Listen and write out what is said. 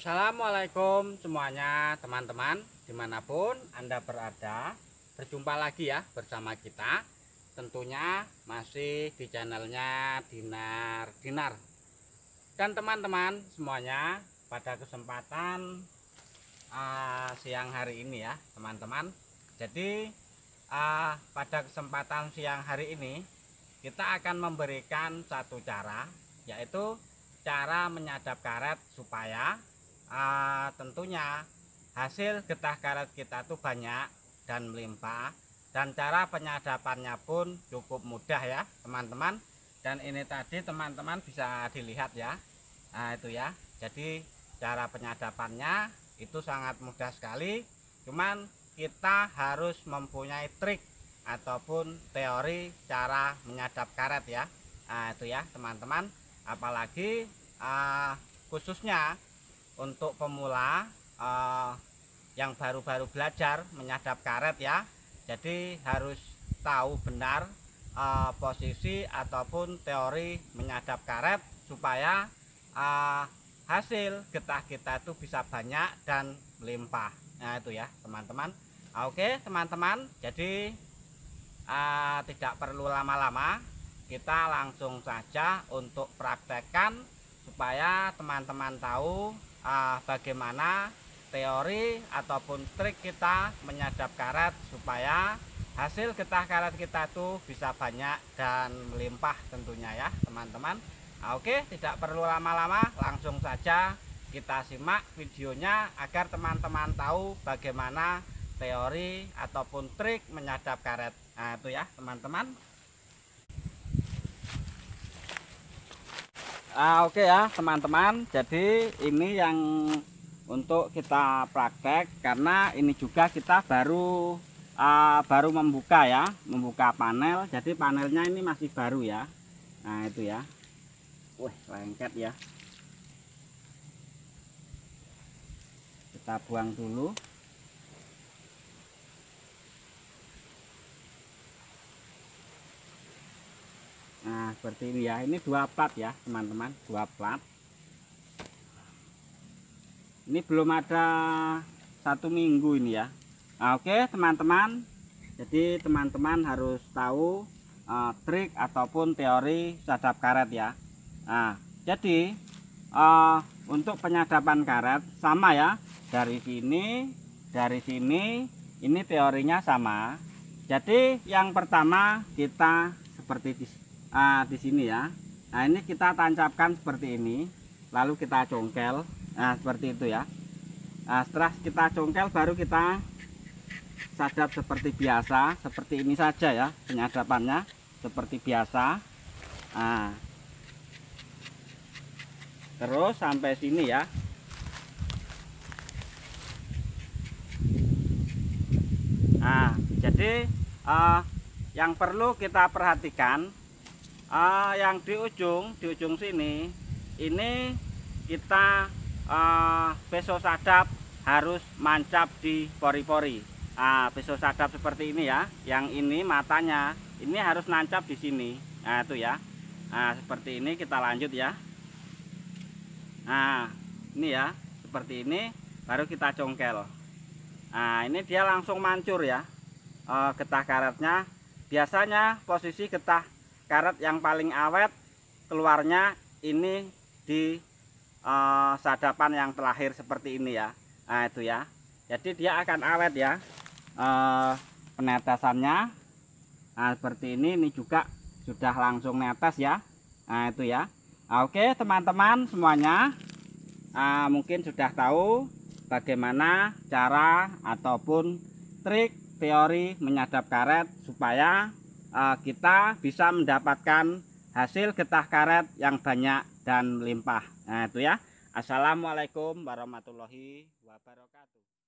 Assalamualaikum semuanya teman-teman dimanapun anda berada berjumpa lagi ya bersama kita tentunya masih di channelnya Dinar Dinar dan teman-teman semuanya pada kesempatan uh, siang hari ini ya teman-teman jadi uh, pada kesempatan siang hari ini kita akan memberikan satu cara yaitu cara menyadap karet supaya uh, tentunya hasil getah karet kita tuh banyak dan melimpah dan cara penyadapannya pun cukup mudah ya teman-teman dan ini tadi teman-teman bisa dilihat ya nah itu ya jadi cara penyadapannya itu sangat mudah sekali cuman kita harus mempunyai trik ataupun teori cara menyadap karet ya nah itu ya teman-teman apalagi uh, khususnya untuk pemula uh, yang baru-baru belajar menyadap karet ya jadi harus tahu benar uh, posisi ataupun teori menyadap karet supaya uh, hasil getah kita itu bisa banyak dan melimpah nah itu ya teman-teman ah, oke teman-teman jadi uh, tidak perlu lama-lama kita langsung saja untuk praktekkan supaya teman-teman tahu uh, bagaimana teori ataupun trik kita menyadap karet supaya hasil getah karet kita tuh bisa banyak dan melimpah tentunya ya teman-teman nah, oke tidak perlu lama-lama langsung saja kita simak videonya agar teman-teman tahu bagaimana teori ataupun trik menyadap karet nah itu ya teman-teman ah, oke okay ya teman-teman jadi ini yang untuk kita praktek karena ini juga kita baru uh, baru membuka ya membuka panel jadi panelnya ini masih baru ya nah itu ya wih lengket ya kita buang dulu seperti ini ya ini dua plat ya teman-teman dua plat ini belum ada satu minggu ini ya nah, oke teman-teman jadi teman-teman harus tahu uh, trik ataupun teori sadap karet ya nah jadi uh, untuk penyadapan karet sama ya dari sini dari sini ini teorinya sama jadi yang pertama kita seperti di uh, di sini ya nah ini kita tancapkan seperti ini lalu kita congkel nah seperti itu ya nah, setelah kita congkel baru kita sadap seperti biasa seperti ini saja ya penyadapannya seperti biasa nah terus sampai sini ya nah jadi uh, yang perlu kita perhatikan uh, yang di ujung di ujung sini ini kita uh, besok sadap harus mancap di pori-pori uh, besok sadap seperti ini ya yang ini matanya ini harus nancap di sini nah itu ya nah seperti ini kita lanjut ya nah ini ya seperti ini baru kita congkel nah ini dia langsung mancur ya eh, getah karetnya biasanya posisi getah karet yang paling awet keluarnya ini di uh, sadapan yang terakhir seperti ini ya nah itu ya jadi dia akan awet ya uh, penetesannya nah seperti ini ini juga sudah langsung netes ya nah itu ya nah, oke teman-teman semuanya uh, mungkin sudah tahu bagaimana cara ataupun trik teori menyadap karet supaya Eh, kita bisa mendapatkan hasil getah karet yang banyak dan melimpah. Nah, itu ya. Assalamualaikum warahmatullahi wabarakatuh.